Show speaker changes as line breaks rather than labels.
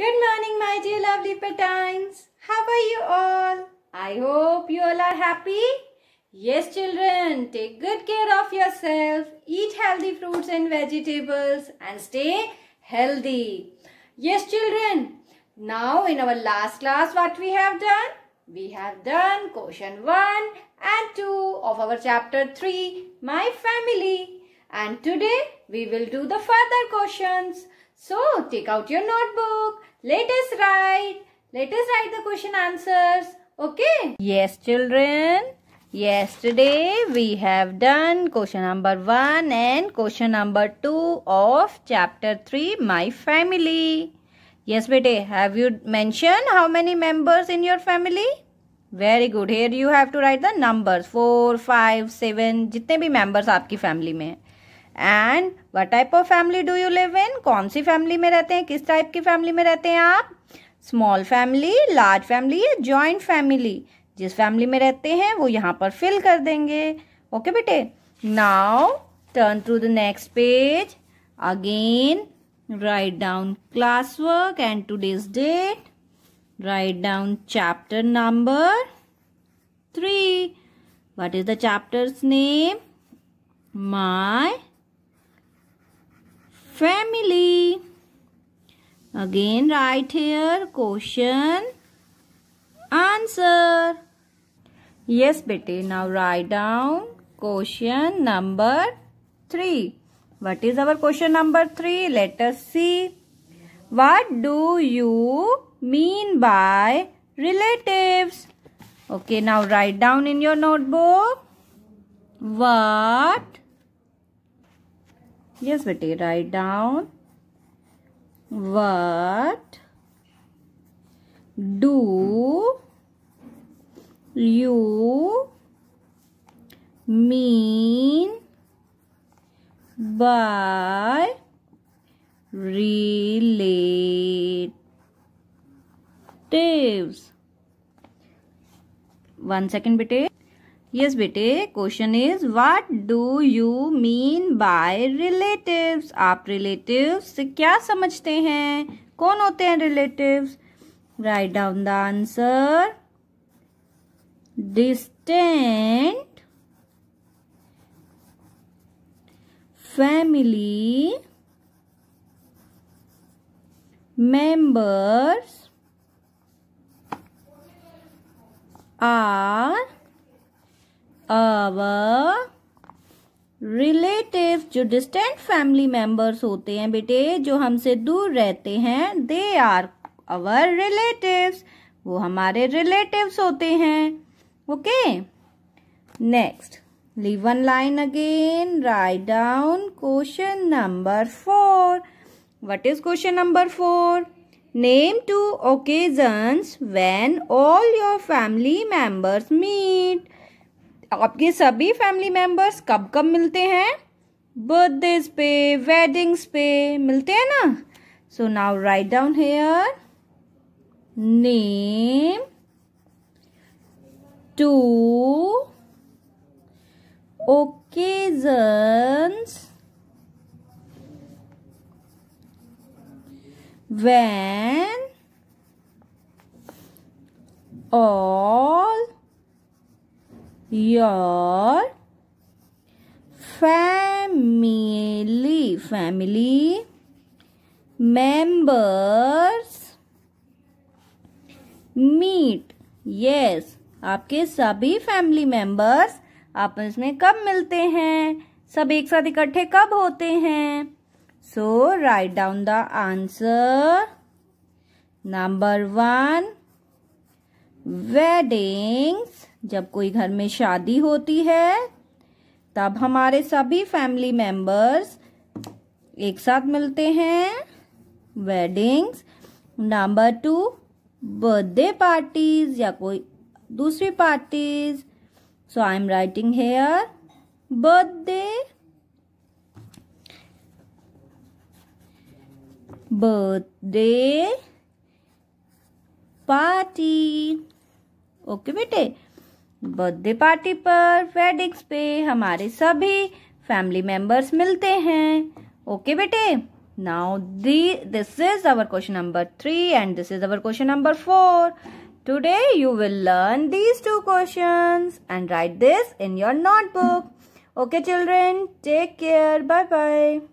Good morning, my dear lovely petines. How are you all? I hope you all are happy. Yes, children, take good care of yourself. Eat healthy fruits and vegetables and stay healthy. Yes, children. Now, in our last class, what we have done? We have done question 1 and 2 of our chapter 3, My Family. And today, we will do the further questions. So, take out your notebook Let us write. Let us write the question answers. Okay? Yes, children. Yesterday we have done question number 1 and question number 2 of chapter 3 my family. Yes bete have you mentioned how many members in your family? Very good here you have to write the numbers 4 5 7 jitne bhi members aapki family mein and what type of family do you live in कौन सी family में रहते हैं किस type की family में रहते हैं आप स्मॉल फैमिली लार्ज फैमिली या ज्वाइंट फैमिली जिस फैमिली में रहते हैं वो यहाँ पर फिल कर देंगे ओके बेटे now turn to the next page again write class work and today's date write down chapter number three what is the chapter's name my family. Again write here question answer. Yes, Betty. Now write down question number 3. What is our question number 3? Let us see. What do you mean by relatives? Okay, now write down in your notebook. What Yes, Betty, write down. What do you mean by relatives? One second, Betty. Yes बेटे question is what do you mean by relatives आप relatives से क्या समझते हैं कौन होते हैं relatives write down the answer distant family members are our relative जो डिस्टेंट फैमिली मेंबर्स होते हैं बेटे जो हमसे दूर रहते हैं दे आर आवर रिलेटिव वो हमारे रिलेटिव होते हैं okay next leave one line again write down question number four what is question number four name two occasions when all your family members meet तो आपके सभी फैमिली मेंबर्स कब कब मिलते हैं बर्थडेज पे वेडिंग्स पे मिलते हैं ना so now write down here name two occasions when all your family family members meet yes आपके सभी फैमिली मेंबर्स आपस में कब मिलते हैं सब एक साथ इकट्ठे कब होते हैं so write down the answer number one weddings जब कोई घर में शादी होती है तब हमारे सभी फैमिली मेंबर्स एक साथ मिलते हैं weddings number two birthday parties या कोई दूसरी parties so I am writing here birthday birthday party okay बेटे बर्थडे पार्टी पर वेडिंग्स पे हमारे सभी फैमिली मेंबर्स मिलते हैं ओके बेटे now the this is our question number three and this is our question number four today you will learn these two question and write this in your notebook okay children take care bye bye